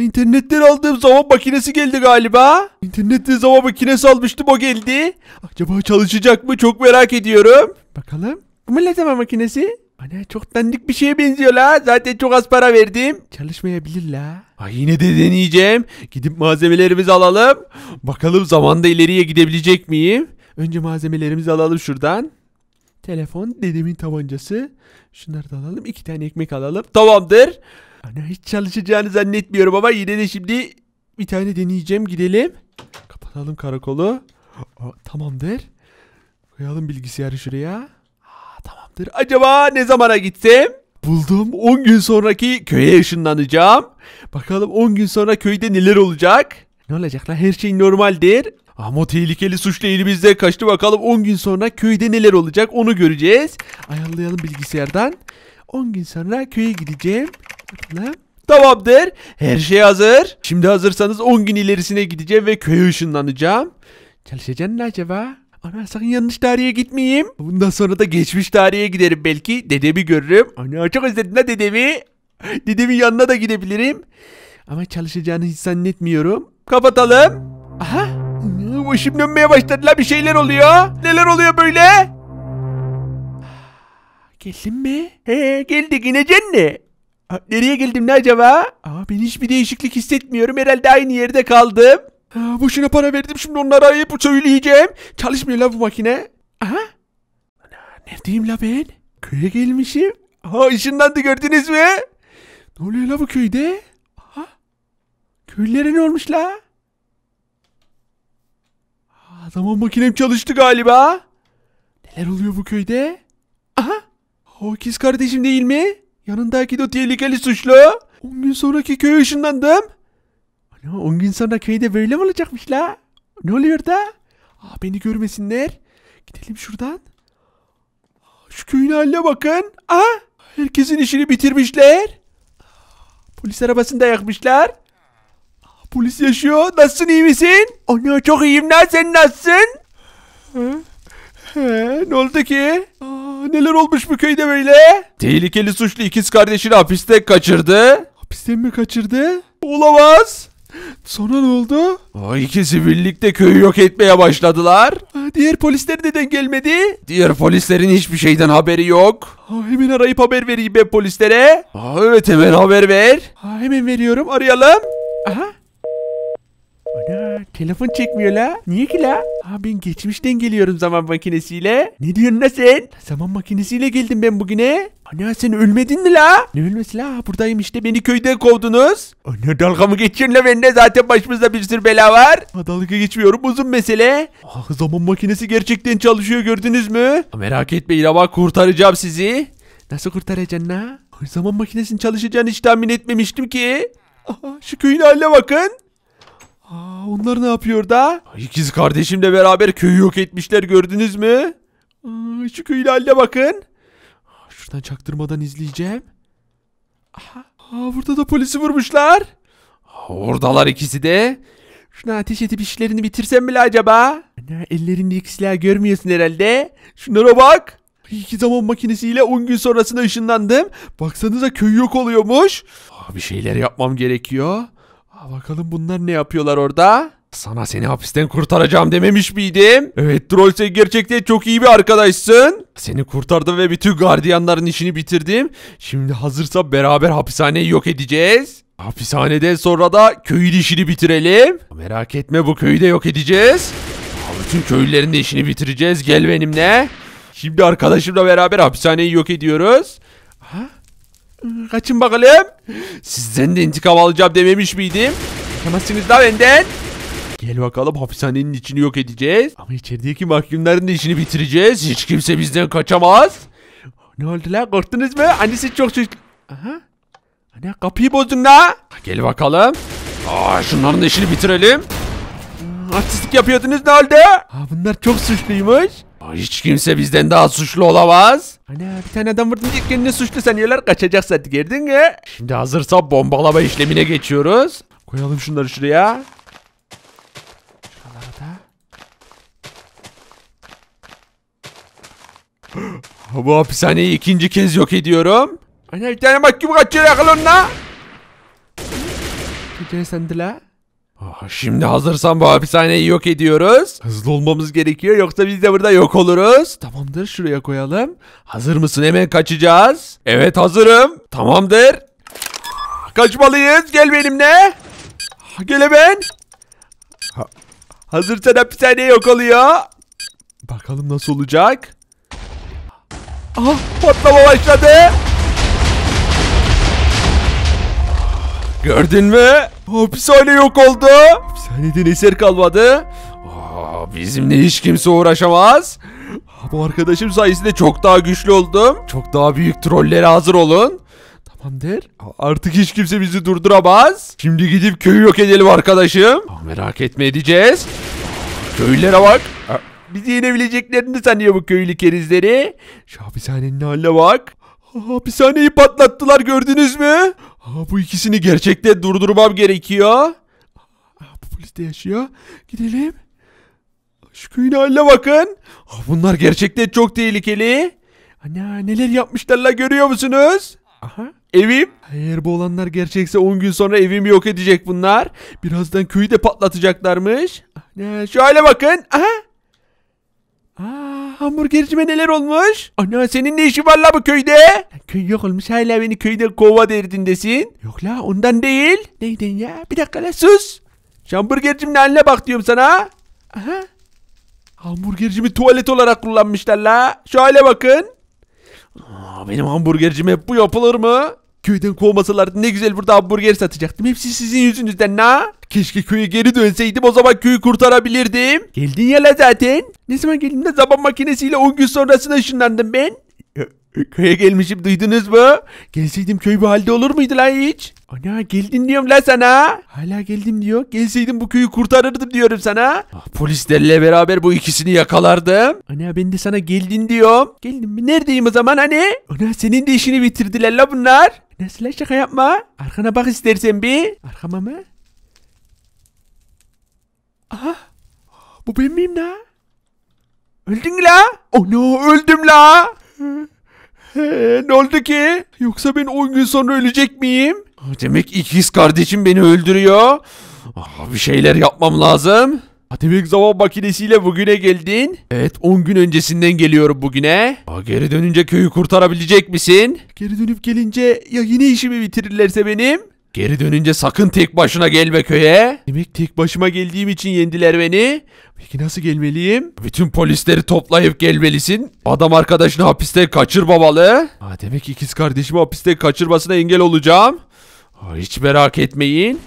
Aa internetten aldığım zaman makinesi geldi galiba. İnternetten zaman makinesi almıştım o geldi. Acaba çalışacak mı çok merak ediyorum. Bakalım. Bu ne zaman makinesi? Ana çok dandik bir şeye benziyor la. Zaten çok az para verdim. Çalışmayabilir la. Ay yine de deneyeceğim. Gidip malzemelerimizi alalım. Bakalım zamanda ileriye gidebilecek miyim? Önce malzemelerimizi alalım şuradan. Telefon, dedemin tabancası. Şunları da alalım. İki tane ekmek alalım. Tamamdır. Ana hani hiç çalışacağını zannetmiyorum ama yine de şimdi bir tane deneyeceğim gidelim. Kapatalım karakolu. Aa, tamamdır. Koyalım bilgisayarı şuraya. Aa, tamamdır. Acaba ne zamana gitsem? Buldum. 10 gün sonraki köye ışınlanacağım. Bakalım 10 gün sonra köyde neler olacak? Ne olacak lan? Her şey normaldir. Ama tehlikeli suçlu elimizde kaçtı. Bakalım 10 gün sonra köyde neler olacak onu göreceğiz. Ayarlayalım bilgisayardan. 10 gün sonra köye gideceğim. Bakalım. Tamamdır. Her şey hazır. Şimdi hazırsanız 10 gün ilerisine gideceğim ve köye ışınlanacağım. Çalışacaksın ne acaba? Ana sakın yanlış tarihe gitmeyeyim. Bundan sonra da geçmiş tarihe giderim belki. Dedemi görürüm. Ana çok özledim la dedemi. Dedemin yanına da gidebilirim. Ama çalışacağını hiç zannetmiyorum. Kapatalım. Aha. Başım dönmeye başladı la bir şeyler oluyor. Neler oluyor böyle? Ah, geldin mi? He geldik yine mi? nereye geldim ne acaba? Aa, ben hiçbir değişiklik hissetmiyorum. Herhalde aynı yerde kaldım. Aa, boşuna para verdim şimdi onlara ayıp söyleyeceğim. Çalışmıyor la bu makine. Aha. Ana, neredeyim la ben? Köye gelmişim. Aha ışınlandı gördünüz mü? Ne oluyor la bu köyde? Aha. Köylere ne olmuş la? Aa, tamam makinem çalıştı galiba. Neler oluyor bu köyde? Aha. O ikiz kardeşim değil mi? Yanındaki de o tehlikeli suçlu. 10 gün sonraki köy ışınlandım. Ana 10 gün sonra köyde böyle mi olacakmış la? Ne oluyor da? Aa, beni görmesinler. Gidelim şuradan. Şu köyün haline bakın. Aha, herkesin işini bitirmişler. Polis arabasını da yakmışlar. Polis yaşıyor. Nasılsın iyi misin? Ana çok iyiyim lan sen nasılsın? Ha? Ha, ne oldu ki? Aa, neler olmuş bu köyde böyle? Tehlikeli suçlu ikiz kardeşini hapiste kaçırdı. Hapisten mi kaçırdı? Olamaz. Sonra ne oldu? O ikisi birlikte köyü yok etmeye başladılar. Diğer polisler neden gelmedi? Diğer polislerin hiçbir şeyden haberi yok. hemen arayıp haber vereyim ben polislere. evet hemen haber ver. hemen veriyorum arayalım. Aha. Telefon çekmiyor la. Niye ki la? Aa, ben geçmişten geliyorum zaman makinesiyle. Ne diyorsun la sen? Zaman makinesiyle geldim ben bugüne. Ana sen ölmedin mi la? Ne ölmesi la? Buradayım işte beni köyden kovdunuz. Ana dalga mı geçiyorsun la benimle? Zaten başımızda bir sürü bela var. Ha, dalga geçmiyorum uzun mesele. Ah, zaman makinesi gerçekten çalışıyor gördünüz mü? Ha, merak etmeyin ama kurtaracağım sizi. Nasıl kurtaracaksın la? Zaman makinesinin çalışacağını hiç tahmin etmemiştim ki. Aha, şu köyün haline bakın. Aa, onlar ne yapıyor da? İkiz kardeşimle beraber köyü yok etmişler gördünüz mü? Aa, şu köyün haline bakın. şuradan çaktırmadan izleyeceğim. Aha, aa, burada da polisi vurmuşlar. oradalar ikisi de. Şuna ateş edip işlerini bitirsem bile acaba? Ana, ellerindeki silah görmüyorsun herhalde. Şunlara bak. İki zaman makinesiyle 10 gün sonrasında ışınlandım. Baksanıza köy yok oluyormuş. bir şeyler yapmam gerekiyor. Aa, bakalım bunlar ne yapıyorlar orada? Sana seni hapisten kurtaracağım dememiş miydim? Evet troll sen gerçekten çok iyi bir arkadaşsın. Seni kurtardım ve bütün gardiyanların işini bitirdim. Şimdi hazırsa beraber hapishaneyi yok edeceğiz. Hapishaneden sonra da köyün işini bitirelim. Merak etme bu köyü de yok edeceğiz. Bütün köylülerin de işini bitireceğiz. Gel benimle. Şimdi arkadaşımla beraber hapishaneyi yok ediyoruz. Ha? Kaçın bakalım. Sizden de intikam alacağım dememiş miydim? Kaçamazsınız da benden. Gel bakalım hapishanenin içini yok edeceğiz. Ama içerideki mahkumların da işini bitireceğiz. Hiç kimse bizden kaçamaz. Ne oldu lan korktunuz mu? Annesi çok çocuk... Aha. Anne kapıyı bozdun la. Gel bakalım. Aa, şunların da işini bitirelim. Artistlik yapıyordunuz ne oldu? Aa, bunlar çok suçluymuş hiç kimse bizden daha suçlu olamaz. Ana hani bir tane adam vurdun diye kendini suçlu saniyeler kaçacak saati girdin mi? Şimdi hazırsa bombalama işlemine geçiyoruz. Koyalım şunları şuraya. da. Bu hapishaneyi ikinci kez yok ediyorum. Ana hani bir tane mahkum kaçıyor yakal onunla. Gece sendi la şimdi hazırsan bu hapishaneyi yok ediyoruz. Hızlı olmamız gerekiyor yoksa biz de burada yok oluruz. Tamamdır şuraya koyalım. Hazır mısın hemen kaçacağız. Evet hazırım. Tamamdır. Kaçmalıyız gel benimle. Gel hemen. hazırsan hapishane yok oluyor. Bakalım nasıl olacak. Aha patlama başladı. Gördün mü? Hapishane yok oldu. Hapishanede eser kalmadı. Aa, bizimle hiç kimse uğraşamaz. Bu arkadaşım sayesinde çok daha güçlü oldum. Çok daha büyük trollere hazır olun. Tamamdır. Artık hiç kimse bizi durduramaz. Şimdi gidip köyü yok edelim arkadaşım. Aa, merak etme edeceğiz. Köylere bak. Aa, bizi yenebileceklerini sanıyor bu köylü kerizleri. Şu hapishanenin haline bak. Hapishaneyi patlattılar gördünüz mü? Ha, bu ikisini gerçekte durdurmam gerekiyor. Ha, bu polis de yaşıyor. Gidelim. Şu köyün haline bakın. Ha, bunlar gerçekten çok tehlikeli. Ana neler yapmışlarla görüyor musunuz? Aha. Evim. Eğer bu olanlar gerçekse 10 gün sonra evimi yok edecek bunlar. Birazdan köyü de patlatacaklarmış. Ana, şu hale bakın. Aha hamburgercime neler olmuş? Ana senin ne işin var la bu köyde? köy yok olmuş hala beni köyde kova derdindesin. Yok la ondan değil. Neyden ya? Bir dakika la sus. Şu hamburgercimin haline bak diyorum sana. Aha. Hamburgercimi tuvalet olarak kullanmışlar la. Şöyle bakın. benim hamburgercim hep bu yapılır mı? Köyden kovmasalardı ne güzel burada hamburger satacaktım. Hepsi sizin yüzünüzden na. Keşke köye geri dönseydim o zaman köyü kurtarabilirdim. Geldin ya la zaten. Ne zaman geldim de zaman makinesiyle 10 gün sonrasına ışınlandım ben. Köye gelmişim duydunuz mu? Gelseydim köy bu halde olur muydu lan hiç? Ana geldin diyorum la sana. Hala geldim diyor. Gelseydim bu köyü kurtarırdım diyorum sana. Ah, polislerle beraber bu ikisini yakalardım. Ana ben de sana geldin diyorum. Geldim mi? Neredeyim o zaman hani? Ana senin de işini bitirdiler la bunlar. Neslihan şaka yapma. Arkana bak istersen bir. Arkama mı? Aha. Bu ben miyim la? Öldün la? Oh no öldüm la. ne oldu ki? Yoksa ben 10 gün sonra ölecek miyim? Demek ikiz kardeşim beni öldürüyor. bir şeyler yapmam lazım. Atevik zaman makinesiyle bugüne geldin. Evet 10 gün öncesinden geliyorum bugüne. Aa, geri dönünce köyü kurtarabilecek misin? Geri dönüp gelince ya yine işimi bitirirlerse benim? Geri dönünce sakın tek başına gelme köye. Demek tek başıma geldiğim için yendiler beni. Peki nasıl gelmeliyim? Bütün polisleri toplayıp gelmelisin. Adam arkadaşını hapisten kaçırmamalı. Aa, demek ikiz kardeşimi hapiste kaçırmasına engel olacağım. Aa, hiç merak etmeyin.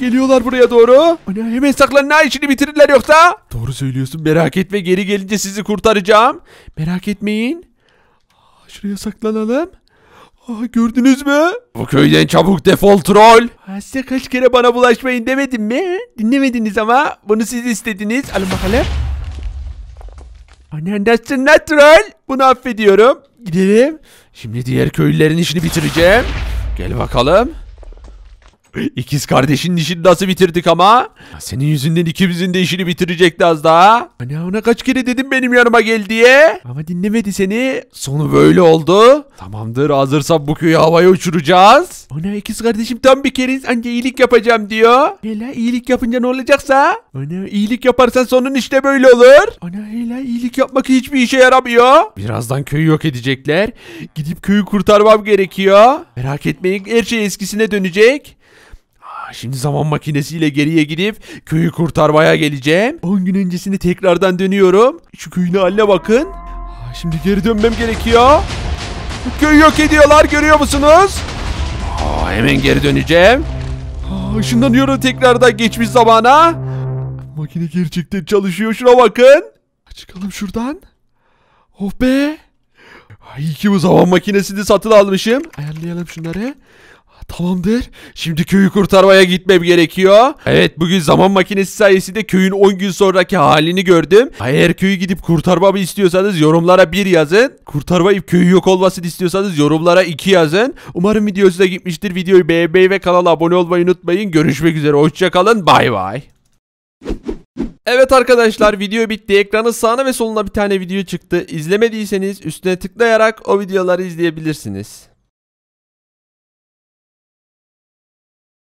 Geliyorlar buraya doğru. Ana hemen saklanın ha işini bitirirler yoksa. Doğru söylüyorsun merak etme geri gelince sizi kurtaracağım. Merak etmeyin. şuraya saklanalım. Ah gördünüz mü? Bu köyden çabuk defol troll. Ha, size kaç kere bana bulaşmayın demedim mi? Dinlemediniz ama bunu siz istediniz. Alın bakalım. Anne dersin Natural. Bunu affediyorum. Gidelim. Şimdi diğer köylülerin işini bitireceğim. Gel bakalım. İkiz kardeşinin işini nasıl bitirdik ama? Senin yüzünden ikimizin de işini bitirecekti az daha. Hani ona kaç kere dedim benim yanıma gel diye. Ama dinlemedi seni. Sonu böyle oldu. Tamamdır hazırsan bu köyü havaya uçuracağız. Ana ikiz kardeşim tam bir kere anca iyilik yapacağım diyor. Hele iyilik yapınca ne olacaksa? Ana iyilik yaparsan sonun işte böyle olur. Ana hele iyilik yapmak hiçbir işe yaramıyor. Birazdan köyü yok edecekler. Gidip köyü kurtarmam gerekiyor. Merak etmeyin her şey eskisine dönecek. Şimdi zaman makinesiyle geriye gidip köyü kurtarmaya geleceğim. 10 gün öncesini tekrardan dönüyorum. Şu köyün haline bakın. Şimdi geri dönmem gerekiyor. Köyü yok ediyorlar görüyor musunuz? Aa, hemen geri döneceğim. Aa, ışınlanıyorum tekrardan geçmiş zamana. Makine gerçekten çalışıyor şuna bakın. Çıkalım şuradan. Oh be. İyi ki bu zaman makinesini satın almışım. Ayarlayalım şunları. Tamamdır. Şimdi köyü kurtarmaya gitmem gerekiyor. Evet bugün zaman makinesi sayesinde köyün 10 gün sonraki halini gördüm. Eğer köyü gidip kurtarmamı istiyorsanız yorumlara 1 yazın. Kurtarmayıp köyü yok olmasını istiyorsanız yorumlara 2 yazın. Umarım video size gitmiştir. Videoyu beğenmeyi ve kanala abone olmayı unutmayın. Görüşmek üzere. Hoşçakalın. Bay bay. Evet arkadaşlar video bitti. Ekranın sağına ve soluna bir tane video çıktı. İzlemediyseniz üstüne tıklayarak o videoları izleyebilirsiniz.